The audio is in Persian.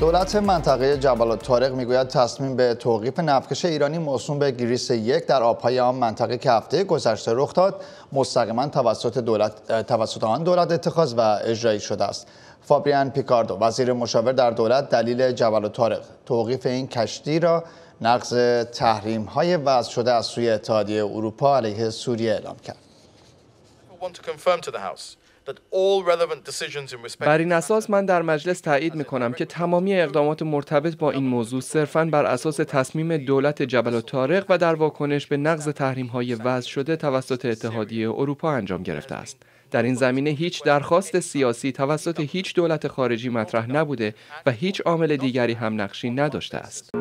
دولت منطقه جبل طارق میگوید تصمیم به توقیف نفکش ایرانی موسوم به گریس یک در آبهای آن منطقه که هفته گذشته رخ داد مستقیما توسط, دولت، توسط آن دولت اتخاذ و اجرایی شده است فابریان پیکاردو وزیر مشاور در دولت دلیل جبل طارق توقیف این کشتی را نقض تحریم های وضع شده از سوی اتحادیه اروپا علیه سوریه اعلام کرد بر این اساس من در مجلس تایید می کنم که تمامی اقدامات مرتبط با این موضوع صرفا بر اساس تصمیم دولت جبل و تارق و در واکنش به نقض تحریم های وضع شده توسط اتحادیه اروپا انجام گرفته است. در این زمینه هیچ درخواست سیاسی توسط هیچ دولت خارجی مطرح نبوده و هیچ عامل دیگری هم نقشی نداشته است.